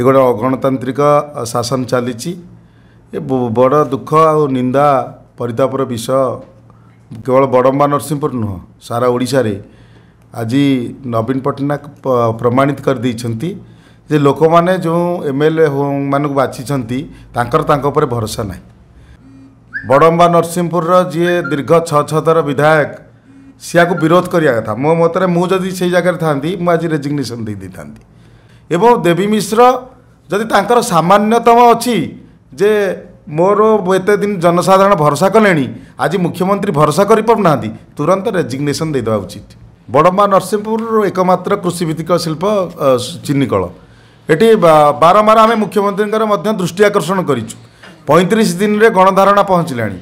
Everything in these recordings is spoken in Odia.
ए गोटो अगणतान्त्रिक शासन चाहिँ बड दुःख आउ निन्दा परितापर विषय केवल बडम्बा नरसिंहपुर नुह साराओशा आज नवीन पट्टनायक प्रमाणित कर जे लोक मैले जो एमएलए मचिर पर भरोसा नै बडम्बा नरसिंहपुर जि दीर्घ छ छतर विधायक सिया को विरोध मो जगह गर्ती सही जग्गा दे दी थाहा এবং ଦେବୀ ମିଶ୍ର ଯଦି ତାଙ୍କର ସାମାନ୍ୟତମ ଅଛି ଯେ ମୋର ଏତେ ଦିନ ଜନସାଧାରଣ ଭରସା କଲେଣି ଆଜି ମୁଖ୍ୟମନ୍ତ୍ରୀ ଭରସା କରିପାରୁନାହାନ୍ତି ତୁରନ୍ତ ରେଜିଗ୍ନେସନ୍ ଦେଇଦେବା ଉଚିତ ବଡ଼ମା ନରସିଂହପୁରର ଏକମାତ୍ର କୃଷିଭିତ୍ତିକ ଶିଳ୍ପ ଚିନିକଳ ଏଠି ବାରମ୍ବାର ଆମେ ମୁଖ୍ୟମନ୍ତ୍ରୀଙ୍କର ମଧ୍ୟ ଦୃଷ୍ଟି ଆକର୍ଷଣ କରିଛୁ ପଇଁତିରିଶ ଦିନରେ ଗଣଧାରଣା ପହଞ୍ଚିଲାଣି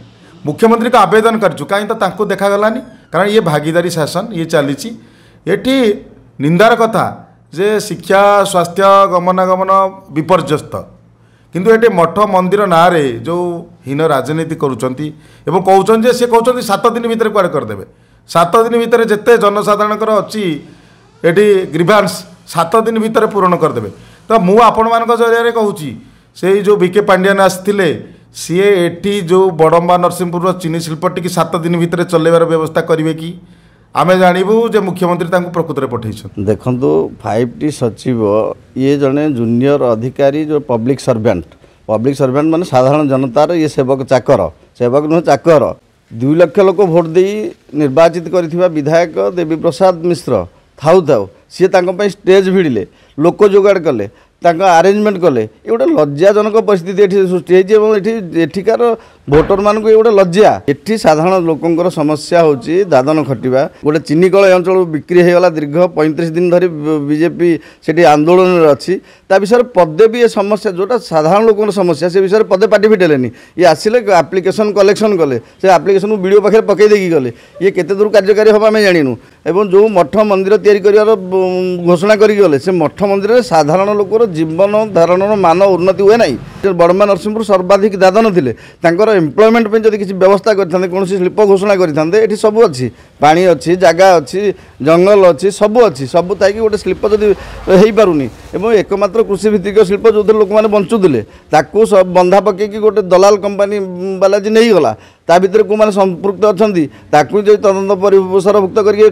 ମୁଖ୍ୟମନ୍ତ୍ରୀଙ୍କୁ ଆବେଦନ କରିଛୁ କାହିଁ ତ ତାଙ୍କୁ ଦେଖାଗଲାନି କାରଣ ଇଏ ଭାଗିଦାରୀ ଶାସନ ଇଏ ଚାଲିଛି ଏଠି ନିନ୍ଦାର କଥା ଯେ ଶିକ୍ଷା ସ୍ୱାସ୍ଥ୍ୟ ଗମନାଗମନ ବିପର୍ଯ୍ୟସ୍ତ କିନ୍ତୁ ଏଠି ମଠ ମନ୍ଦିର ନାଁରେ ଯେଉଁ ହୀନ ରାଜନୀତି କରୁଛନ୍ତି ଏବଂ କହୁଛନ୍ତି ଯେ ସେ କହୁଛନ୍ତି ସାତ ଦିନ ଭିତରେ କୁଆଡ଼େ କରିଦେବେ ସାତ ଦିନ ଭିତରେ ଯେତେ ଜନସାଧାରଣଙ୍କର ଅଛି ଏଠି ଗ୍ରିଭାନ୍ସ ସାତ ଦିନ ଭିତରେ ପୂରଣ କରିଦେବେ ତ ମୁଁ ଆପଣମାନଙ୍କ ଜରିଆରେ କହୁଛି ସେଇ ଯେଉଁ ବିକେ ପାଣ୍ଡିଆନ ଆସିଥିଲେ ସିଏ ଏଠି ଯେଉଁ ବଡ଼ମ୍ବା ନରସିଂହପୁରର ଚିନି ଶିଳ୍ପଟିକି ସାତ ଦିନ ଭିତରେ ଚଲେଇବାର ବ୍ୟବସ୍ଥା କରିବେ କି ଆମେ ଜାଣିବୁ ଯେ ମୁଖ୍ୟମନ୍ତ୍ରୀ ତାଙ୍କୁ ପ୍ରକୃତରେ ପଠାଇଛନ୍ତି ଦେଖନ୍ତୁ ଫାଇଭ୍ ଟି ସଚିବ ଇଏ ଜଣେ ଜୁନିୟର ଅଧିକାରୀ ଯେଉଁ ପବ୍ଲିକ୍ ସର୍ଭେଣ୍ଟ ପବ୍ଲିକ୍ ସର୍ଭେଣ୍ଟ ମାନେ ସାଧାରଣ ଜନତାର ଇଏ ସେବକ ଚାକର ସେବକ ନୁହେଁ ଚାକର ଦୁଇ ଲକ୍ଷ ଲୋକ ଭୋଟ ଦେଇ ନିର୍ବାଚିତ କରିଥିବା ବିଧାୟକ ଦେବୀପ୍ରସାଦ ମିଶ୍ର ଥାଉ ଥାଉ ସିଏ ତାଙ୍କ ପାଇଁ ଷ୍ଟେଜ୍ ଭିଡ଼ିଲେ ଲୋକ ଯୋଗାଡ଼ କଲେ ତାଙ୍କ ଆରେଞ୍ଜମେଣ୍ଟ କଲେ ଏ ଗୋଟେ ଲଜ୍ଜାଜନକ ପରିସ୍ଥିତି ଏଠି ସୃଷ୍ଟି ହେଇଛି ଏବଂ ଏଠି ଏଠିକାର ଭୋଟରମାନଙ୍କୁ ଏ ଗୋଟେ ଲଜ୍ଜା ଏଠି ସାଧାରଣ ଲୋକଙ୍କର ସମସ୍ୟା ହେଉଛି ଦାଦନ ଖଟିବା ଗୋଟେ ଚିନିକଳ ଅଞ୍ଚଳକୁ ବିକ୍ରି ହୋଇଗଲା ଦୀର୍ଘ ପଇଁତିରିଶ ଦିନ ଧରି ବିଜେପି ସେଠି ଆନ୍ଦୋଳନରେ ଅଛି ତା ବିଷୟରେ ପଦେ ବି ଏ ସମସ୍ୟା ଯେଉଁଟା ସାଧାରଣ ଲୋକଙ୍କର ସମସ୍ୟା ସେ ବିଷୟରେ ପଦେ ପାଟି ଫିଟେଲେନି ଇଏ ଆସିଲେ ଆପ୍ଲିକେସନ୍ କଲେକ୍ସନ୍ କଲେ ସେ ଆପ୍ଲିକେସନ୍କୁ ବିଡ଼ିଓ ପାଖରେ ପକେଇ ଦେଇକି ଗଲେ ଇଏ କେତେ ଦୂର କାର୍ଯ୍ୟକାରୀ ହେବ ଆମେ ଜାଣିନୁ এবং ଯେଉଁ ମଠ ମନ୍ଦିର ତିଆରି କରିବାର ଘୋଷଣା କରିକି ଗଲେ ସେ ମଠ ମନ୍ଦିରରେ ସାଧାରଣ ଲୋକର ଜୀବନ ଧାରଣର ମାନ ଉନ୍ନତି ହୁଏ ନାହିଁ ବଡ଼ମା ନରସିଂହପୁର ସର୍ବାଧିକ ଦାଦନ ଥିଲେ ତାଙ୍କର ଏମ୍ପ୍ଲୟମେଣ୍ଟ ପାଇଁ ଯଦି କିଛି ବ୍ୟବସ୍ଥା କରିଥାନ୍ତେ କୌଣସି ଶିଳ୍ପ ଘୋଷଣା କରିଥାନ୍ତେ ଏଠି ସବୁ ଅଛି ପାଣି ଅଛି ଜାଗା ଅଛି ଜଙ୍ଗଲ ଅଛି ସବୁ ଅଛି ସବୁ ଥାଇକି ଗୋଟେ ଶିଳ୍ପ ଯଦି ହେଇପାରୁନି ଏବଂ ଏକମାତ୍ର କୃଷିଭିତ୍ତିକ ଶିଳ୍ପ ଯେଉଁଥିରେ ଲୋକମାନେ ବଞ୍ଚୁଥିଲେ ତାକୁ ବନ୍ଧା ପକାଇକି ଗୋଟେ ଦଲାଲ କମ୍ପାନୀ ବାଲାଜି ନେଇଗଲା ତା ଭିତରେ କେଉଁମାନେ ସମ୍ପୃକ୍ତ ଅଛନ୍ତି ତାକୁ ଯଦି ତଦନ୍ତ ପରିସରଭୁକ୍ତ କରିକି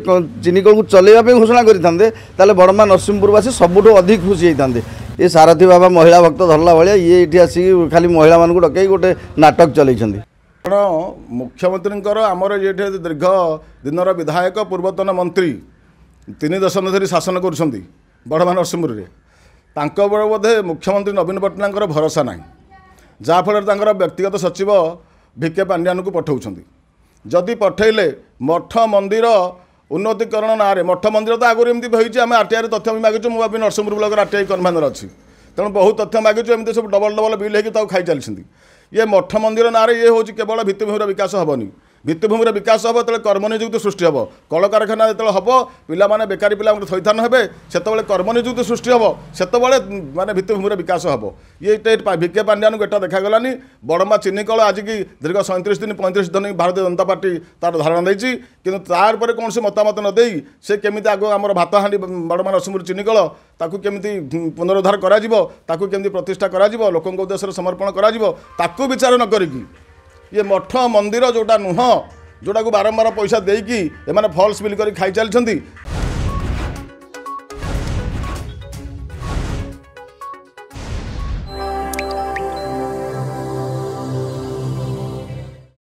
ଚିନିକଳକୁ ଚଲାଇବା ପାଇଁ ଘୋଷଣା କରିଥାନ୍ତେ ତାହେଲେ ବଡ଼ମା ନରସିଂହପୁରବାସୀ ସବୁଠୁ ଅଧିକ ଖୁସି ହୋଇଥାନ୍ତେ ଏ ସାରଥୀ ବାବା ମହିଳା ଭକ୍ତ ଧରିଲା ଭଳିଆ ଇଏ ଏଠି ଆସିକି ଖାଲି ମହିଳାମାନଙ୍କୁ ଡକେଇ ଗୋଟେ ନାଟକ ଚଲାଇଛନ୍ତି କାରଣ ମୁଖ୍ୟମନ୍ତ୍ରୀଙ୍କର ଆମର ଏଠି ଦୀର୍ଘ ଦିନର ବିଧାୟକ ପୂର୍ବତନ ମନ୍ତ୍ରୀ ତିନି ଦଶନ୍ଧ ଧରି ଶାସନ କରୁଛନ୍ତି ବଡ଼ମା ନରସିଂହପୁରରେ ତାଙ୍କ ବେଳେ ବୋଧେ ମୁଖ୍ୟମନ୍ତ୍ରୀ ନବୀନ ପଟ୍ଟନାୟକଙ୍କର ଭରସା ନାହିଁ ଯାହାଫଳରେ ତାଙ୍କର ବ୍ୟକ୍ତିଗତ ସଚିବ ଭିକେ ପାଣ୍ଡିଆନକୁ ପଠାଉଛନ୍ତି ଯଦି ପଠାଇଲେ ମଠ ମନ୍ଦିର ଉନ୍ନତିକରଣ ନାଁରେ ମଠ ମନ୍ଦିର ତ ଆଗରୁ ଏମିତି ହୋଇଛି ଆମେ ଆରଟିଆଇରେ ତଥ୍ୟ ବି ମାଗିଛୁ ମୁଁ ଭାବି ନରସିଂହପୁର ବ୍ଲକ୍ର ଆର୍ ଟି ଆଇ କନଭେନର୍ ଅଛି ତେଣୁ ବହୁତ ତଥ୍ୟ ମାଗିଛୁ ଏମିତି ସବୁ ଡବଲ ଡବଲ ବିଲ୍ ହେଇକି ତାକୁ ଖାଇ ଚାଲିଛନ୍ତି ଇଏ ମଠ ମନ୍ଦିର ନାଁରେ ଇଏ ହେଉଛି କେବଳ ଭିତ୍ତିଭୂମିର ବିକାଶ ହେବନି ଭିତ୍ତିଭୂମିର ବିକାଶ ହେବ ଯେତେବେଳେ କର୍ମନିଯୁକ୍ତି ସୃଷ୍ଟି ହେବ କଳକାରଖାନା ଯେତେବେଳେ ହେବ ପିଲାମାନେ ବେକାରୀ ପିଲାଙ୍କର ଥଇଥାନ ହେବେ ସେତେବେଳେ କର୍ମନିଯୁକ୍ତି ସୃଷ୍ଟି ହେବ ସେତେବେଳେ ମାନେ ଭିତ୍ତିଭୂମିର ବିକାଶ ହେବ ଇଏ ଭି କେ ପାଣ୍ଡିଆନଙ୍କୁ ଏଟା ଦେଖାଗଲାନି ବଡ଼ମା ଚିନିକଳ ଆଜିକି ଦୀର୍ଘ ସଇଁତିରିଶ ଦିନ ପଇଁତିରିଶ ଦିନ ଭାରତୀୟ ଜନତା ପାର୍ଟି ତା'ର ଧାରଣା ଦେଇଛି କିନ୍ତୁ ତା ଉପରେ କୌଣସି ମତାମତ ନ ଦେଇ ସେ କେମିତି ଆଗ ଆମର ଭାତହାଣ୍ଡି ବଡ଼ମା ରସୁମୁର ଚିନିକଳ ତାକୁ କେମିତି ପୁନରୁଦ୍ଧାର କରାଯିବ ତାକୁ କେମିତି ପ୍ରତିଷ୍ଠା କରାଯିବ ଲୋକଙ୍କ ଉଦ୍ଦେଶ୍ୟରେ ସମର୍ପଣ କରାଯିବ ତାକୁ ବିଚାର ନ କରିକି ଇଏ ମଠ ମନ୍ଦିର ଯେଉଁଟା ନୁହଁ ଯେଉଁଟାକୁ ବାରମ୍ବାର ପଇସା ଦେଇକି ଏମାନେ ଫଲ୍ସ ବିଲ୍ କରି ଖାଇ ଚାଲିଛନ୍ତି